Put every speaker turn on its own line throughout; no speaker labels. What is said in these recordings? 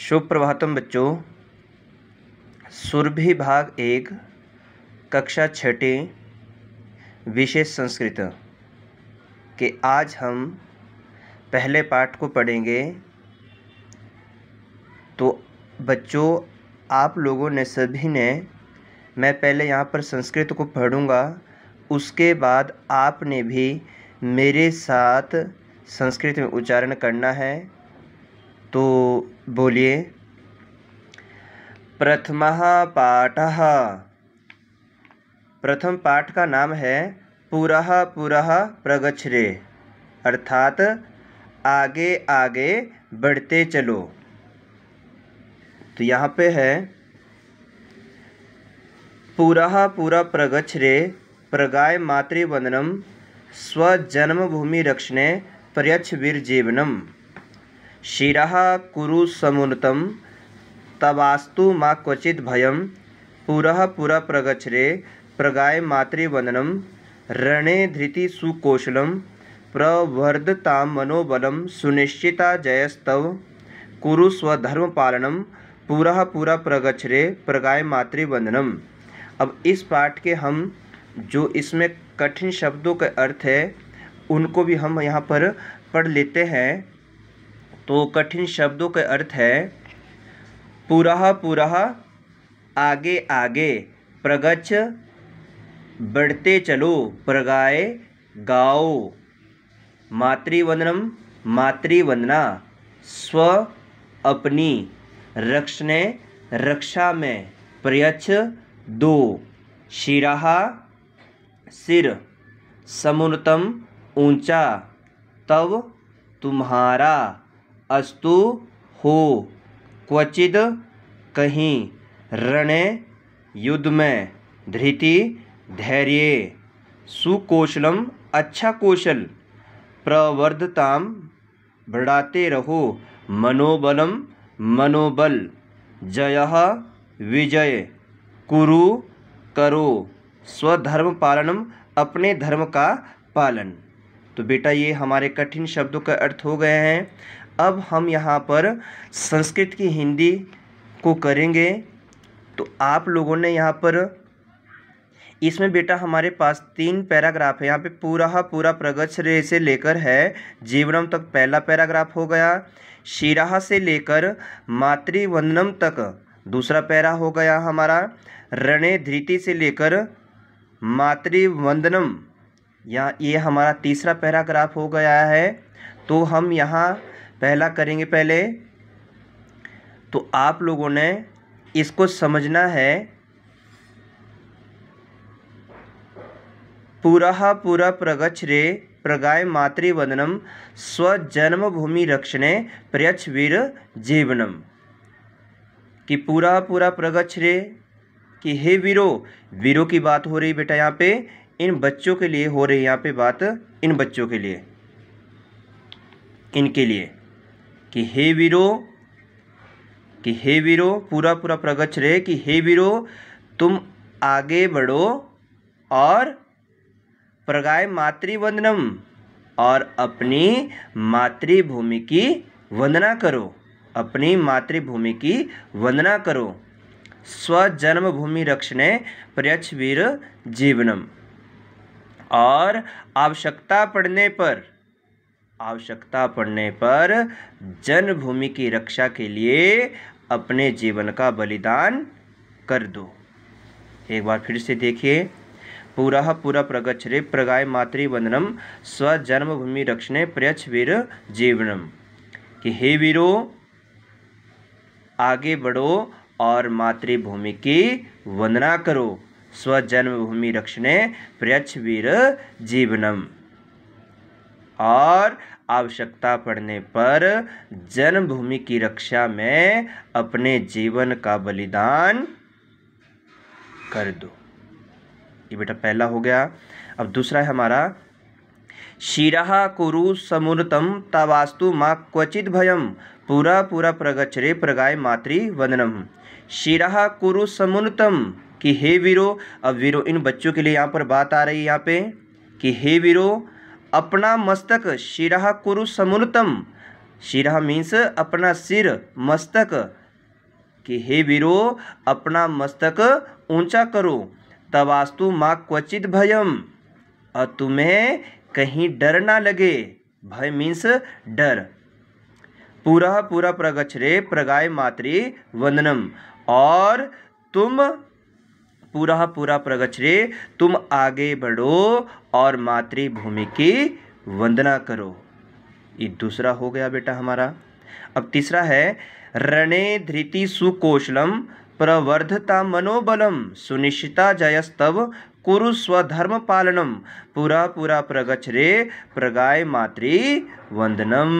शुभ प्रभातम बच्चों सुरभि भाग एक कक्षा छठे विशेष संस्कृत के आज हम पहले पाठ को पढ़ेंगे तो बच्चों आप लोगों ने सभी ने मैं पहले यहाँ पर संस्कृत को पढ़ूँगा उसके बाद आपने भी मेरे साथ संस्कृत में उच्चारण करना है तो बोलिए प्रथम पाठ प्रथम पाठ का नाम है पुरः पुरः प्रगछरे अर्थात आगे आगे बढ़ते चलो तो यहाँ पे है पुरः पुरा प्रगछरे प्रगाय मातृवंदनम स्वजन्मभूमि रक्षण प्रयक्ष वीर जीवनम शिरा कुरु समुन्नतं तवास्तु मा क्वचित् पुरा पुरा प्रगछरे प्रगाय मातृवंदनम रणे सुकोशलम प्रवर्धता मनोबलम सुनिश्चिता जयस्तव कुरु पुरा पुरा प्रगछरे प्रगाय मातृवंदनम अब इस पाठ के हम जो इसमें कठिन शब्दों के अर्थ है उनको भी हम यहाँ पर पढ़ लेते हैं तो कठिन शब्दों का अर्थ है पुरा पुरा आगे आगे प्रगच बढ़ते चलो प्रगाए गाओ मातृवंदनम मातृवंदना स्व अपनी रक्षने रक्षा में प्रयच्छ दो शिराहा सिर समुन्नतम ऊंचा तब तुम्हारा अस्तु हो क्वचिद कहीं रणे युद्ध में धृति धैर्य सुकौशलम अच्छा कौशल प्रवर्धताम बढ़ाते रहो मनोबलम मनोबल जय विजय कुरु करो स्वधर्म पालनम अपने धर्म का पालन तो बेटा ये हमारे कठिन शब्दों का अर्थ हो गए हैं अब हम यहाँ पर संस्कृत की हिंदी को करेंगे तो आप लोगों ने यहाँ पर इसमें बेटा हमारे पास तीन पैराग्राफ है यहाँ पे पूरा पूरा प्रगछ रे से लेकर है जीवनम तक पहला पैराग्राफ हो गया शिराह से लेकर मातृवंदनम तक दूसरा पैरा हो गया हमारा रणे धृति से लेकर मातृवंदनम यहाँ ये हमारा तीसरा पैराग्राफ हो गया है तो हम यहाँ पहला करेंगे पहले तो आप लोगों ने इसको समझना है पूरा पूरा रे प्रगाय मातृवंदनम भूमि रक्षणे प्रयच वीर जीवनम कि पूरा पूरा रे कि हे वीरो वीरो की बात हो रही बेटा यहाँ पे इन बच्चों के लिए हो रही यहाँ पे बात इन बच्चों के लिए इनके लिए कि हे वीरो कि हे वीरो पूरा पूरा प्रगच रहे कि हे वीरो तुम आगे बढ़ो और प्रगाय मातृवंदनम और अपनी मातृभूमि की वंदना करो अपनी मातृभूमि की वंदना करो भूमि रक्षण प्रयच वीर जीवनम और आवश्यकता पड़ने पर आवश्यकता पड़ने पर जन्मभूमि की रक्षा के लिए अपने जीवन का बलिदान कर दो एक बार फिर से देखिए पूरा पूरा रे प्रगाय मातृवंदनम स्वजन्मभूमि रक्षणे प्रयच वीर जीवनम कि हे वीरो आगे बढ़ो और मातृभूमि की वंदना करो स्वजन्मभूमि रक्षणे प्रयच वीर जीवनम और आवश्यकता पड़ने पर जन्मभूमि की रक्षा में अपने जीवन का बलिदान कर दो ये बेटा पहला हो गया अब दूसरा है हमारा शिरा कुरु समुरतम तवास्तु माँ क्वचित भयम पूरा पूरा प्रगचरे प्रगाय मातृ वंदनम शिरा कुरु समुन्नतम कि हे वीरो अब वीरो इन बच्चों के लिए यहाँ पर बात आ रही है यहाँ पे कि हे वीरो अपना मस्तक शिरा कुरु समृतम शिरा मीन्स अपना सिर मस्तक कि हे वीरो अपना मस्तक ऊंचा करो तवास्तु माँ क्वचित भयम और तुम्हें कहीं डर ना लगे भय मीन्स डर पूरा पूरा प्रगछ रे प्रगाय मातृ वंदनम और तुम पूरा पूरा प्रगछरे तुम आगे बढ़ो और मातृभूमि की वंदना करो ये दूसरा हो गया बेटा हमारा अब तीसरा है रणे धृति सुकोशलम प्रवर्धता मनोबलम सुनिश्चिता जयस्तव कुरु स्वधर्म पालनम पूरा पूरा प्रगछरे प्रगाय मातृ वंदनम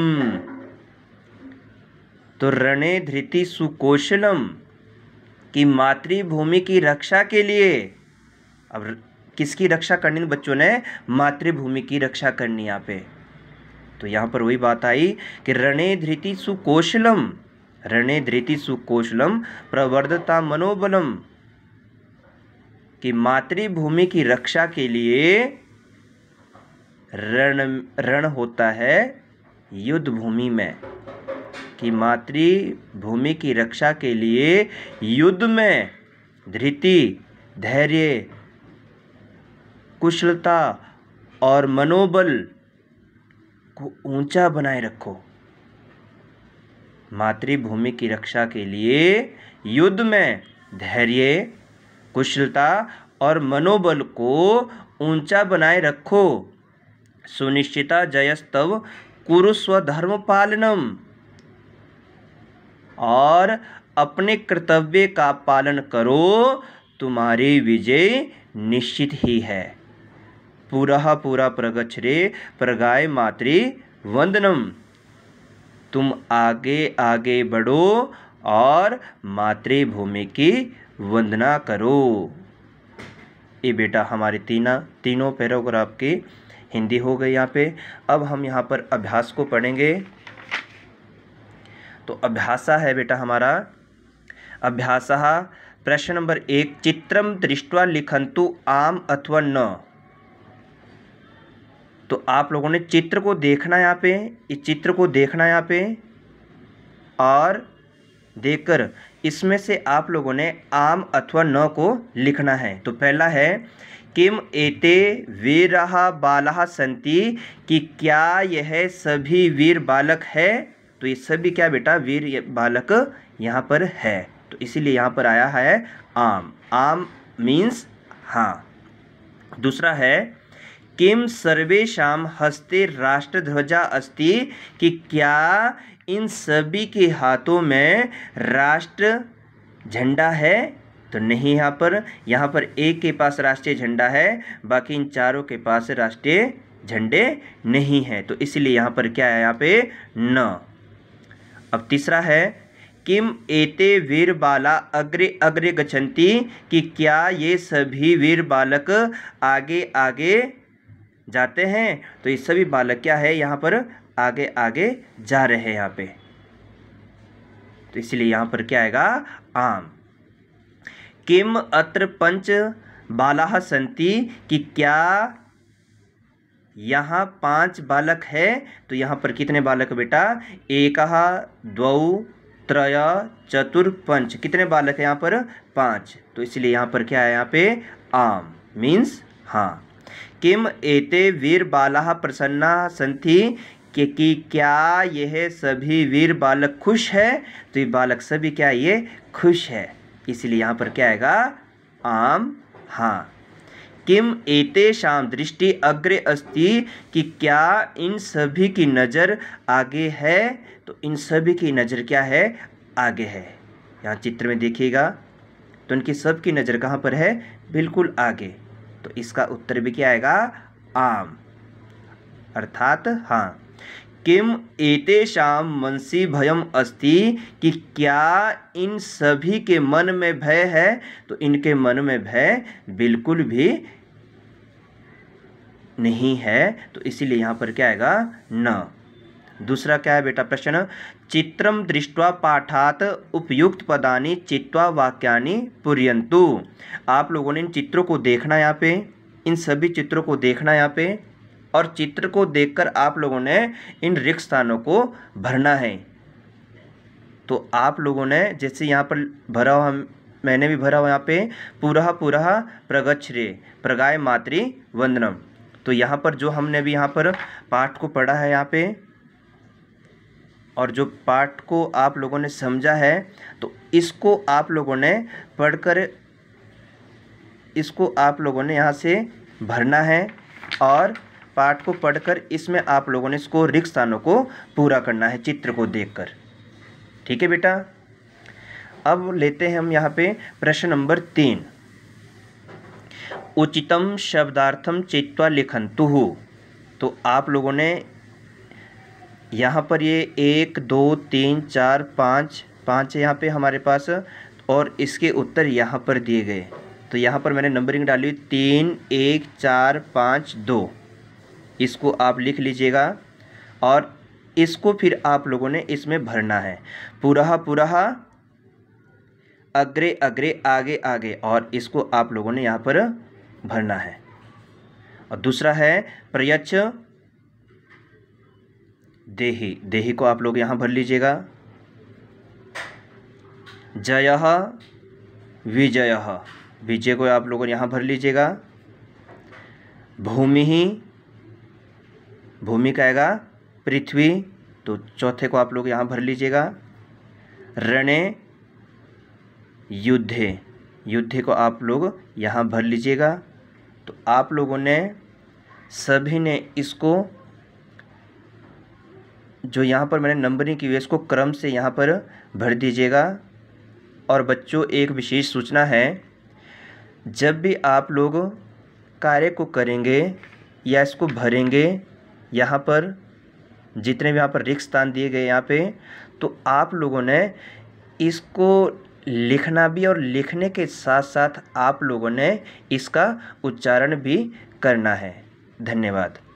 तो रणे धृति सुकोशलम कि मातृभूमि की रक्षा के लिए अब किसकी रक्षा करनी बच्चों ने मातृभूमि की रक्षा करनी यहाँ पे तो यहाँ पर वही बात आई कि रणे धृति सुकोशलम रणे धृति सुकोशलम प्रवर्धता मनोबलम कि मातृभूमि की रक्षा के लिए रण रण होता है युद्ध भूमि में कि मातृभूमि की रक्षा के लिए युद्ध में धृति धैर्य कुशलता और मनोबल को ऊंचा बनाए रखो मातृभूमि की रक्षा के लिए युद्ध में धैर्य कुशलता और मनोबल को ऊंचा बनाए रखो सुनिश्चिता जयस्तव कुरुस्व धर्म पालनम और अपने कर्तव्य का पालन करो तुम्हारी विजय निश्चित ही है पूरा पूरा प्रगछ रे प्रगाय मातृ वंदनम तुम आगे आगे बढ़ो और मातृभूमि की वंदना करो ये बेटा हमारे तीना तीनों पैराग्राफ की हिंदी हो गई यहाँ पे अब हम यहाँ पर अभ्यास को पढ़ेंगे तो अभ्यासा है बेटा हमारा अभ्यास प्रश्न नंबर एक चित्रम दृष्टवा लिखंतु आम अथवा न तो आप लोगों ने चित्र को देखना यहाँ पे इस चित्र को देखना यहाँ पे और देखकर इसमें से आप लोगों ने आम अथवा न को लिखना है तो पहला है किम एते वीर बाला संति कि क्या यह सभी वीर बालक है तो ये सभी क्या बेटा वीर बालक यहाँ पर है तो इसीलिए यहाँ पर आया है आम आम मीन्स हाँ दूसरा है किम सर्वेशम हस्ते राष्ट्र ध्वजा अस्ति कि क्या इन सभी के हाथों में राष्ट्र झंडा है तो नहीं यहाँ पर यहाँ पर एक के पास राष्ट्रीय झंडा है बाकी इन चारों के पास राष्ट्रीय झंडे नहीं हैं तो इसलिए यहाँ पर क्या है यहाँ पे न अब तीसरा है किम एते वीर बाला अग्रे अग्रे गचंती कि क्या ये सभी वीर बालक आगे आगे जाते हैं तो ये सभी बालक क्या है यहाँ पर आगे आगे जा रहे हैं यहाँ पे तो इसलिए यहाँ पर क्या आएगा आम किम अत्र पंच बाला संति कि क्या यहाँ पांच बालक है तो यहाँ पर कितने बालक बेटा एक द्वौ त्रय चतुर पंच कितने बालक है यहाँ पर पांच तो इसलिए यहाँ पर क्या है यहाँ पे आम मीन्स हाँ किम एते वीर बाला प्रसन्ना संथि कि, कि क्या यह सभी वीर बालक खुश है तो ये बालक सभी क्या ये खुश है इसलिए यहाँ पर क्या आएगा आम हाँ किम एतेषां दृष्टि अग्रे अस्ति कि क्या इन सभी की नज़र आगे है तो इन सभी की नज़र क्या है आगे है यहाँ चित्र में देखिएगा तो इनकी सब की नज़र कहाँ पर है बिल्कुल आगे तो इसका उत्तर भी क्या आएगा आम अर्थात हाँ किम एतेषां मनसी भयम अस्ति कि क्या इन सभी के मन में भय है तो इनके मन में भय बिल्कुल भी नहीं है तो इसीलिए यहाँ पर क्या आएगा न दूसरा क्या है बेटा प्रश्न चित्रम दृष्टवा पाठात उपयुक्त पदानी चित्वा वाक्यानि पुरयंतु आप लोगों ने इन चित्रों को देखना यहाँ पे इन सभी चित्रों को देखना यहाँ पे और चित्र को देखकर आप लोगों ने इन रिक्त स्थानों को भरना है तो आप लोगों ने जैसे यहाँ पर भरा हुआ हम मैंने भी भरा हुआ यहाँ पे पूरा पूरा प्रगच्छ्रे प्रगाय मातृ वंदनम तो यहाँ पर जो हमने भी यहाँ पर पाठ को पढ़ा है यहाँ पे और जो पाठ को आप लोगों ने समझा है तो इसको आप लोगों ने पढ़कर इसको आप लोगों ने यहाँ से भरना है और पाठ को पढ़कर इसमें आप लोगों ने इसको रिक्त स्थानों को पूरा करना है चित्र को देखकर ठीक है बेटा अब लेते हैं हम यहाँ पे प्रश्न नंबर तीन उचितम शब्दार्थम लिखन लिखंतु तो आप लोगों ने यहाँ पर ये एक दो तीन चार पाँच पाँच यहाँ पे हमारे पास और इसके उत्तर यहाँ पर दिए गए तो यहाँ पर मैंने नंबरिंग डाली तीन एक चार पाँच दो इसको आप लिख लीजिएगा और इसको फिर आप लोगों ने इसमें भरना है पूरा पूरा अग्रे अग्रे आगे आगे और इसको आप लोगों ने यहाँ पर भरना है और दूसरा है प्रयच देही देही को आप लोग यहाँ भर लीजिएगा जय विजय विजय को आप लोगों यहाँ भर लीजिएगा भूमि ही भूमि का आएगा पृथ्वी तो चौथे को आप लोग यहाँ भर लीजिएगा रणे युद्धे युद्धे को आप लोग यहाँ भर लीजिएगा तो आप लोगों ने सभी ने इसको जो यहाँ पर मैंने नंबरिंग की हुई है इसको क्रम से यहाँ पर भर दीजिएगा और बच्चों एक विशेष सूचना है जब भी आप लोग कार्य को करेंगे या इसको भरेंगे यहाँ पर जितने भी यहाँ पर रिक्स स्थान दिए गए यहाँ पे तो आप लोगों ने इसको लिखना भी और लिखने के साथ साथ आप लोगों ने इसका उच्चारण भी करना है धन्यवाद